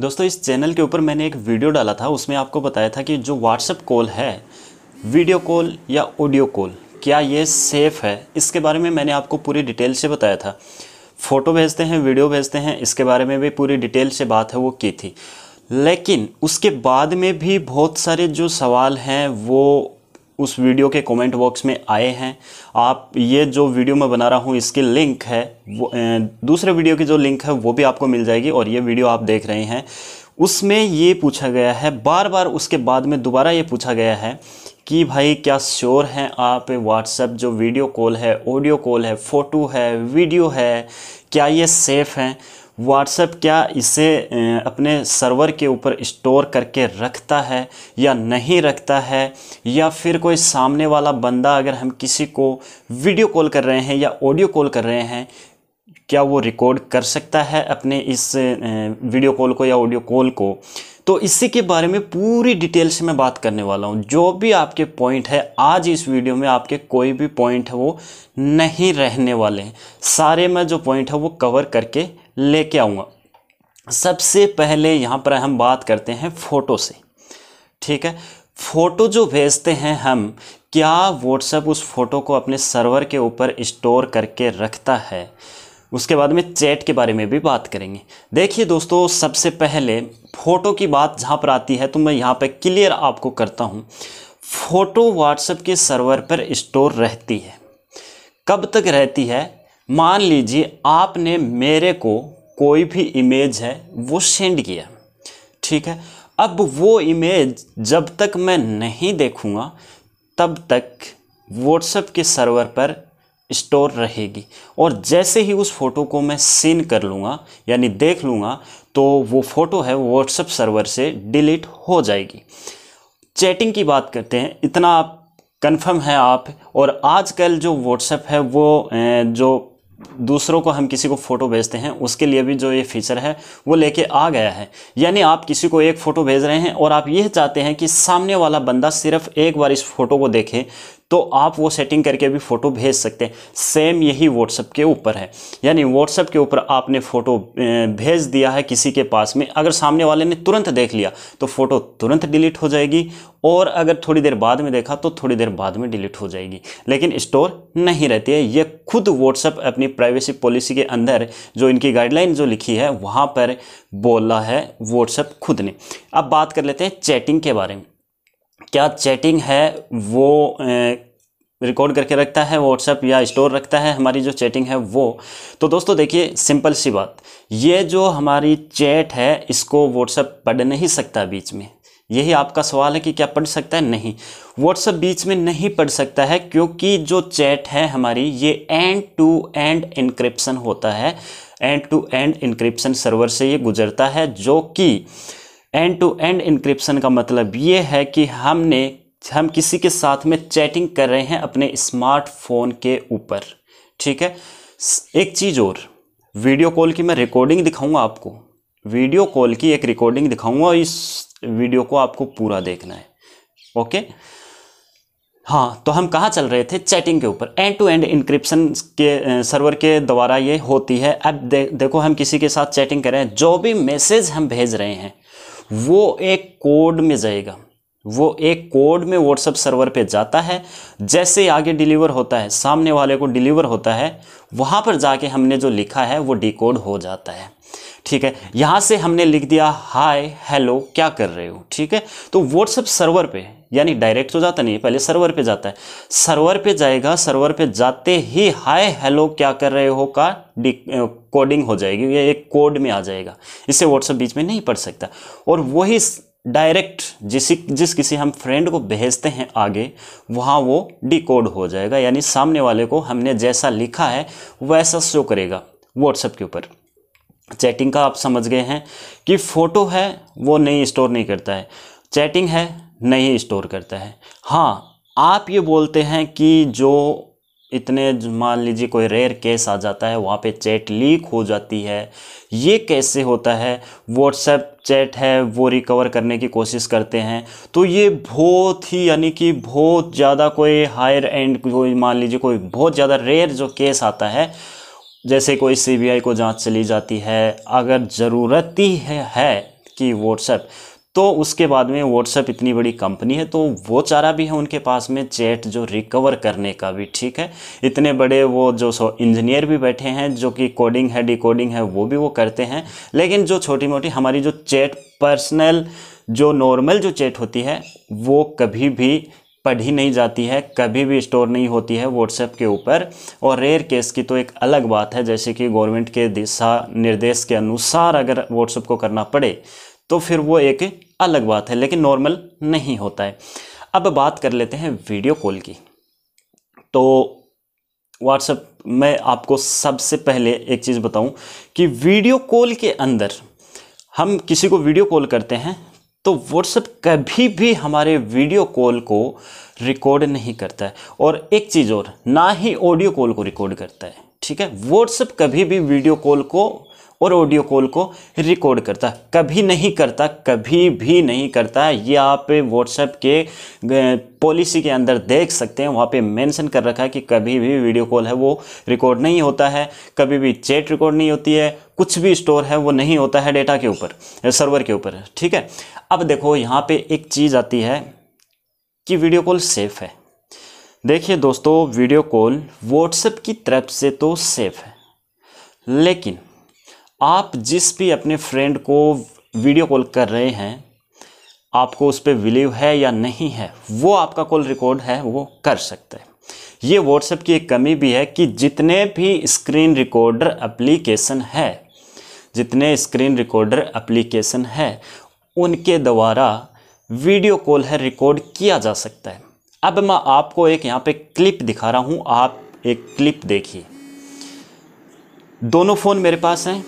दोस्तों इस चैनल के ऊपर मैंने एक वीडियो डाला था उसमें आपको बताया था कि जो व्हाट्सएप कॉल है वीडियो कॉल या ऑडियो कॉल क्या ये सेफ़ है इसके बारे में मैंने आपको पूरी डिटेल से बताया था फ़ोटो भेजते हैं वीडियो भेजते हैं इसके बारे में भी पूरी डिटेल से बात है वो की थी लेकिन उसके बाद में भी बहुत सारे जो सवाल हैं वो उस वीडियो के कमेंट बॉक्स में आए हैं आप ये जो वीडियो मैं बना रहा हूँ इसकी लिंक है वो दूसरे वीडियो की जो लिंक है वो भी आपको मिल जाएगी और ये वीडियो आप देख रहे हैं उसमें ये पूछा गया है बार बार उसके बाद में दोबारा ये पूछा गया है कि भाई क्या श्योर हैं आप व्हाट्सएप जो वीडियो कॉल है ऑडियो कॉल है फ़ोटो है वीडियो है क्या ये सेफ़ हैं व्हाट्सएप क्या इसे अपने सर्वर के ऊपर स्टोर करके रखता है या नहीं रखता है या फिर कोई सामने वाला बंदा अगर हम किसी को वीडियो कॉल कर रहे हैं या ऑडियो कॉल कर रहे हैं क्या वो रिकॉर्ड कर सकता है अपने इस वीडियो कॉल को या ऑडियो कॉल को तो इसी के बारे में पूरी डिटेल से मैं बात करने वाला हूँ जो भी आपके पॉइंट है आज इस वीडियो में आपके कोई भी पॉइंट है वो नहीं रहने वाले हैं सारे मैं जो पॉइंट है वो कवर करके लेके आऊँगा सबसे पहले यहाँ पर हम बात करते हैं फ़ोटो से ठीक है फ़ोटो जो भेजते हैं हम क्या व्हाट्सएप उस फ़ोटो को अपने सर्वर के ऊपर स्टोर करके रखता है उसके बाद में चैट के बारे में भी बात करेंगे देखिए दोस्तों सबसे पहले फ़ोटो की बात जहाँ पर आती है तो मैं यहाँ पर क्लियर आपको करता हूँ फ़ोटो व्हाट्सएप के सर्वर पर स्टोर रहती है कब तक रहती है मान लीजिए आपने मेरे को कोई भी इमेज है वो सेंड किया ठीक है अब वो इमेज जब तक मैं नहीं देखूँगा तब तक व्हाट्सएप के सर्वर पर स्टोर रहेगी और जैसे ही उस फोटो को मैं सीन कर लूँगा यानी देख लूँगा तो वो फ़ोटो है व्हाट्सएप सर्वर से डिलीट हो जाएगी चैटिंग की बात करते हैं इतना आप कन्फर्म है आप और आजकल जो व्हाट्सएप है वो जो दूसरों को हम किसी को फ़ोटो भेजते हैं उसके लिए भी जो ये फीचर है वो लेके आ गया है यानी आप किसी को एक फ़ोटो भेज रहे हैं और आप यह चाहते हैं कि सामने वाला बंदा सिर्फ एक बार इस फोटो को देखे तो आप वो सेटिंग करके भी फ़ोटो भेज सकते हैं सेम यही व्हाट्सअप के ऊपर है यानी व्हाट्सअप के ऊपर आपने फ़ोटो भेज दिया है किसी के पास में अगर सामने वाले ने तुरंत देख लिया तो फ़ोटो तुरंत डिलीट हो जाएगी और अगर थोड़ी देर बाद में देखा तो थोड़ी देर बाद में डिलीट हो जाएगी लेकिन स्टोर नहीं रहती है ये खुद व्हाट्सअप अपनी प्राइवेसी पॉलिसी के अंदर जो इनकी गाइडलाइन जो लिखी है वहाँ पर बोला है व्हाट्सअप खुद ने अब बात कर लेते हैं चैटिंग के बारे में क्या चैटिंग है वो रिकॉर्ड करके रखता है व्हाट्सएप या स्टोर रखता है हमारी जो चैटिंग है वो तो दोस्तों देखिए सिंपल सी बात ये जो हमारी चैट है इसको व्हाट्सएप पढ़ नहीं सकता बीच में यही आपका सवाल है कि क्या पढ़ सकता है नहीं व्हाट्सएप बीच में नहीं पढ़ सकता है क्योंकि जो चैट है हमारी ये एंड टू एंड इंक्रिप्शन होता है end to end encryption server से ये गुजरता है जो कि एंड टू एंड इंक्रिप्शन का मतलब ये है कि हमने हम किसी के साथ में चैटिंग कर रहे हैं अपने स्मार्टफोन के ऊपर ठीक है एक चीज़ और वीडियो कॉल की मैं रिकॉर्डिंग दिखाऊंगा आपको वीडियो कॉल की एक रिकॉर्डिंग दिखाऊंगा इस वीडियो को आपको पूरा देखना है ओके हाँ तो हम कहाँ चल रहे थे चैटिंग के ऊपर एंड टू एंड इंक्रिप्शन के सर्वर के द्वारा ये होती है अब दे, देखो हम किसी के साथ चैटिंग कर रहे हैं जो भी मैसेज हम भेज रहे हैं वो एक कोड में जाएगा वो एक कोड में व्हाट्सअप सर्वर पे जाता है जैसे आगे डिलीवर होता है सामने वाले को डिलीवर होता है वहाँ पर जाके हमने जो लिखा है वो डिकोड हो जाता है ठीक है यहाँ से हमने लिख दिया हाय हेलो क्या कर रहे हो ठीक है तो व्हाट्सएप सर्वर पे यानी डायरेक्ट तो जाता नहीं है पहले सर्वर पे जाता है सर्वर पे जाएगा सर्वर पे जाते ही हाय हेलो क्या कर रहे हो का कोडिंग हो जाएगी ये एक कोड में आ जाएगा इससे व्हाट्सएप बीच में नहीं पढ़ सकता और वही डायरेक्ट जिस जिस किसी हम फ्रेंड को भेजते हैं आगे वहाँ वो डिकोड हो जाएगा यानी सामने वाले को हमने जैसा लिखा है वैसा शो करेगा व्हाट्सएप के ऊपर चैटिंग का आप समझ गए हैं कि फ़ोटो है वो नहीं स्टोर नहीं करता है चैटिंग है नहीं स्टोर करता है हाँ आप ये बोलते हैं कि जो इतने मान लीजिए कोई रेयर केस आ जाता है वहाँ पे चैट लीक हो जाती है ये कैसे होता है व्हाट्सएप चैट है वो रिकवर करने की कोशिश करते हैं तो ये बहुत ही यानी कि बहुत ज़्यादा कोई हायर एंड कोई मान लीजिए कोई बहुत ज़्यादा रेयर जो केस आता है जैसे कोई सीबीआई को जांच चली जाती है अगर ज़रूरत ही है, है कि व्हाट्सएप तो उसके बाद में व्हाट्सएप इतनी बड़ी कंपनी है तो वो चारा भी है उनके पास में चैट जो रिकवर करने का भी ठीक है इतने बड़े वो जो सो इंजीनियर भी बैठे हैं जो कि कोडिंग है डिकोडिंग है वो भी वो करते हैं लेकिन जो छोटी मोटी हमारी जो चैट पर्सनल जो नॉर्मल जो चैट होती है वो कभी भी पढ़ी नहीं जाती है कभी भी स्टोर नहीं होती है व्हाट्सएप के ऊपर और रेयर केस की तो एक अलग बात है जैसे कि गवर्नमेंट के दिशा निर्देश के अनुसार अगर व्हाट्सएप को करना पड़े तो फिर वो एक अलग बात है लेकिन नॉर्मल नहीं होता है अब बात कर लेते हैं वीडियो कॉल की तो व्हाट्सएप मैं आपको सबसे पहले एक चीज़ बताऊं कि वीडियो कॉल के अंदर हम किसी को वीडियो कॉल करते हैं तो व्हाट्सएप कभी भी हमारे वीडियो कॉल को रिकॉर्ड नहीं करता है और एक चीज़ और ना ही ऑडियो कॉल को रिकॉर्ड करता है ठीक है व्हाट्सएप कभी भी वीडियो कॉल को और ऑडियो कॉल को रिकॉर्ड करता कभी नहीं करता कभी भी नहीं करता ये आप व्हाट्सएप के पॉलिसी के अंदर देख सकते हैं वहाँ पे मेंशन कर रखा है कि कभी भी वीडियो कॉल है वो रिकॉर्ड नहीं होता है कभी भी चैट रिकॉर्ड नहीं होती है कुछ भी स्टोर है वो नहीं होता है डेटा के ऊपर सर्वर के ऊपर ठीक है अब देखो यहाँ पर एक चीज़ आती है कि वीडियो कॉल सेफ़ है देखिए दोस्तों वीडियो कॉल व्हाट्सएप की तरफ से तो सेफ़ है लेकिन आप जिस भी अपने फ्रेंड को वीडियो कॉल कर रहे हैं आपको उस पर बिलीव है या नहीं है वो आपका कॉल रिकॉर्ड है वो कर सकते हैं ये व्हाट्सएप की एक कमी भी है कि जितने भी स्क्रीन रिकॉर्डर एप्लीकेशन है जितने स्क्रीन रिकॉर्डर एप्लीकेशन है उनके द्वारा वीडियो कॉल है रिकॉर्ड किया जा सकता है अब मैं आपको एक यहाँ पे क्लिप दिखा रहा हूँ आप एक क्लिप देखिए दोनों फ़ोन मेरे पास हैं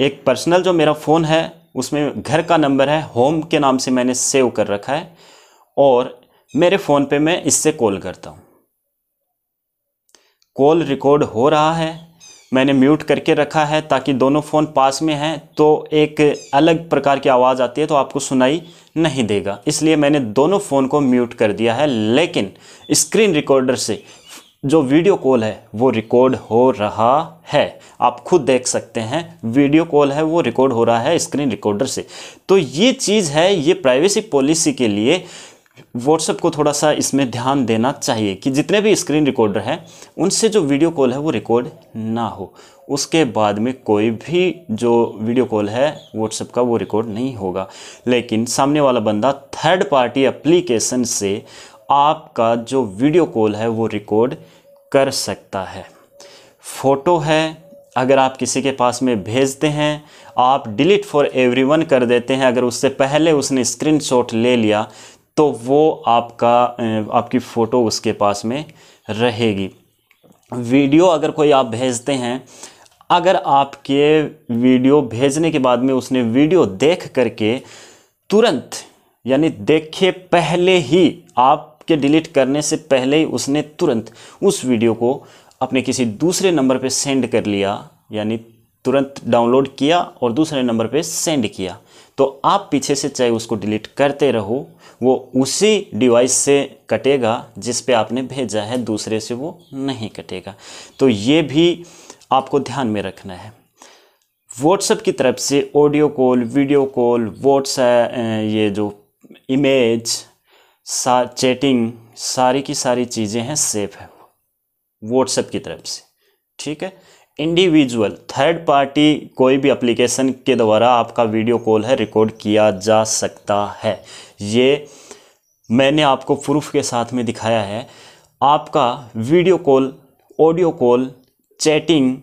एक पर्सनल जो मेरा फ़ोन है उसमें घर का नंबर है होम के नाम से मैंने सेव कर रखा है और मेरे फ़ोन पे मैं इससे कॉल करता हूँ कॉल रिकॉर्ड हो रहा है मैंने म्यूट करके रखा है ताकि दोनों फ़ोन पास में हैं तो एक अलग प्रकार की आवाज़ आती है तो आपको सुनाई नहीं देगा इसलिए मैंने दोनों फ़ोन को म्यूट कर दिया है लेकिन स्क्रीन रिकॉर्डर से जो वीडियो कॉल है वो रिकॉर्ड हो रहा है आप खुद देख सकते हैं वीडियो कॉल है वो रिकॉर्ड हो रहा है स्क्रीन रिकॉर्डर से तो ये चीज़ है ये प्राइवेसी पॉलिसी के लिए व्हाट्सएप को थोड़ा सा इसमें ध्यान देना चाहिए कि जितने भी स्क्रीन रिकॉर्डर हैं उनसे जो वीडियो कॉल है वो रिकॉर्ड ना हो उसके बाद में कोई भी जो वीडियो कॉल है व्हाट्सएप का वो रिकॉर्ड नहीं होगा लेकिन सामने वाला बंदा थर्ड पार्टी एप्लीकेशन से आपका जो वीडियो कॉल है वो रिकॉर्ड कर सकता है फ़ोटो है अगर आप किसी के पास में भेजते हैं आप डिलीट फॉर एवरीवन कर देते हैं अगर उससे पहले उसने स्क्रीनशॉट ले लिया तो वो आपका आपकी फ़ोटो उसके पास में रहेगी वीडियो अगर कोई आप भेजते हैं अगर आपके वीडियो भेजने के बाद में उसने वीडियो देख करके तुरंत यानी देखे पहले ही आप के डिलीट करने से पहले ही उसने तुरंत उस वीडियो को अपने किसी दूसरे नंबर पर सेंड कर लिया यानी तुरंत डाउनलोड किया और दूसरे नंबर पर सेंड किया तो आप पीछे से चाहे उसको डिलीट करते रहो वो उसी डिवाइस से कटेगा जिस पे आपने भेजा है दूसरे से वो नहीं कटेगा तो ये भी आपको ध्यान में रखना है व्हाट्सएप की तरफ से audio call video call WhatsApp ये जो इमेज सा चैटिंग सारी की सारी चीज़ें हैं सेफ है व्हाट्सएप की तरफ से ठीक है इंडिविजुअल थर्ड पार्टी कोई भी एप्लीकेशन के द्वारा आपका वीडियो कॉल है रिकॉर्ड किया जा सकता है ये मैंने आपको प्रूफ के साथ में दिखाया है आपका video call audio call chatting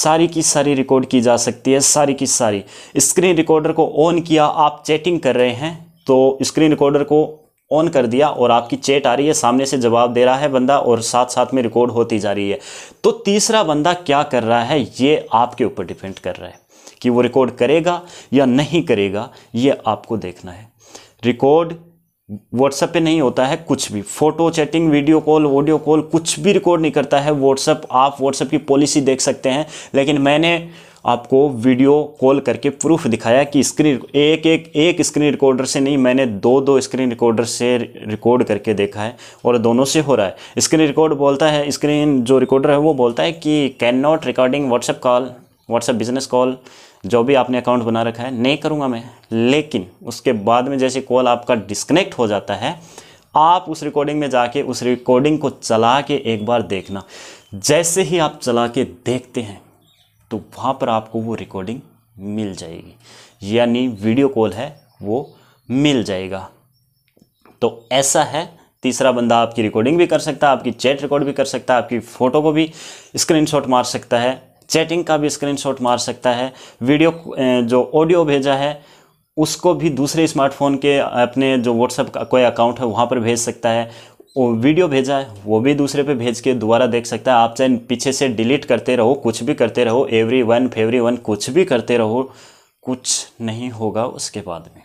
सारी की सारी रिकॉर्ड की जा सकती है सारी की सारी स्क्रीन रिकॉर्डर को ऑन किया आप चैटिंग कर रहे हैं तो स्क्रीन रिकॉर्डर को ऑन कर दिया और आपकी चैट आ रही है सामने से जवाब दे रहा है बंदा और साथ साथ में रिकॉर्ड होती जा रही है तो तीसरा बंदा क्या कर रहा है ये आपके ऊपर डिपेंड कर रहा है कि वो रिकॉर्ड करेगा या नहीं करेगा ये आपको देखना है रिकॉर्ड व्हाट्सएप पे नहीं होता है कुछ भी photo chatting video call audio call कुछ भी रिकॉर्ड नहीं करता है व्हाट्सएप आप व्हाट्सएप की पॉलिसी देख सकते हैं लेकिन मैंने आपको वीडियो कॉल करके प्रूफ दिखाया कि स्क्रीन एक एक एक स्क्रीन रिकॉर्डर से नहीं मैंने दो दो स्क्रीन रिकॉर्डर से रिकॉर्ड करके देखा है और दोनों से हो रहा है स्क्रीन रिकॉर्ड बोलता है स्क्रीन जो रिकॉर्डर है वो बोलता है कि can not recording WhatsApp call WhatsApp business call जो भी आपने अकाउंट बना रखा है नहीं करूँगा मैं लेकिन उसके बाद में जैसे कॉल आपका डिस्कनेक्ट हो जाता है आप उस रिकॉर्डिंग में जाके उस रिकॉर्डिंग को चला के एक बार देखना जैसे ही आप चला के देखते हैं तो वहाँ पर आपको वो रिकॉर्डिंग मिल जाएगी यानी वीडियो कॉल है वो मिल जाएगा तो ऐसा है तीसरा बंदा आपकी रिकॉर्डिंग भी कर सकता है आपकी चैट रिकॉर्ड भी कर सकता है आपकी फ़ोटो को भी स्क्रीनशॉट मार सकता है चैटिंग का भी स्क्रीनशॉट मार सकता है वीडियो जो ऑडियो भेजा है उसको भी दूसरे स्मार्टफोन के अपने जो व्हाट्सएप का कोई अकाउंट है वहाँ पर भेज सकता है वीडियो भेजा है वो भी दूसरे पे भेज के दोबारा देख सकता है आप चाहे पीछे से डिलीट करते रहो कुछ भी करते रहो एवरी वन फेवरी वन कुछ भी करते रहो कुछ नहीं होगा उसके बाद में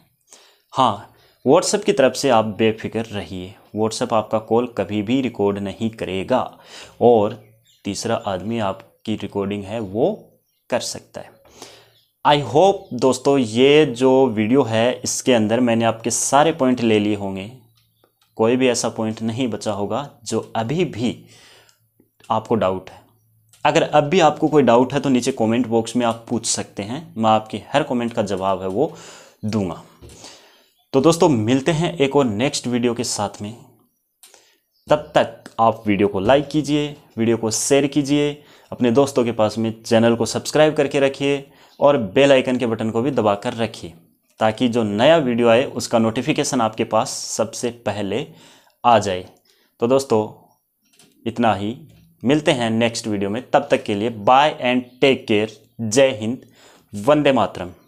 हाँ व्हाट्सएप की तरफ से आप बेफिक्र रहिए व्हाट्सएप आपका कॉल कभी भी रिकॉर्ड नहीं करेगा और तीसरा आदमी आपकी रिकॉर्डिंग है वो कर सकता है आई होप दोस्तों ये जो वीडियो है इसके अंदर मैंने आपके सारे पॉइंट ले लिए होंगे कोई भी ऐसा पॉइंट नहीं बचा होगा जो अभी भी आपको डाउट है अगर अब भी आपको कोई डाउट है तो नीचे कमेंट बॉक्स में आप पूछ सकते हैं मैं आपकी हर कमेंट का जवाब है वो दूंगा तो दोस्तों मिलते हैं एक और नेक्स्ट वीडियो के साथ में तब तक आप वीडियो को लाइक कीजिए वीडियो को शेयर कीजिए अपने दोस्तों के पास में चैनल को सब्सक्राइब करके रखिए और बेल आइकन के बटन को भी दबाकर रखिए ताकि जो नया वीडियो आए उसका नोटिफिकेशन आपके पास सबसे पहले आ जाए तो दोस्तों इतना ही मिलते हैं नेक्स्ट वीडियो में तब तक के लिए बाय एंड टेक केयर जय हिंद वंदे मातरम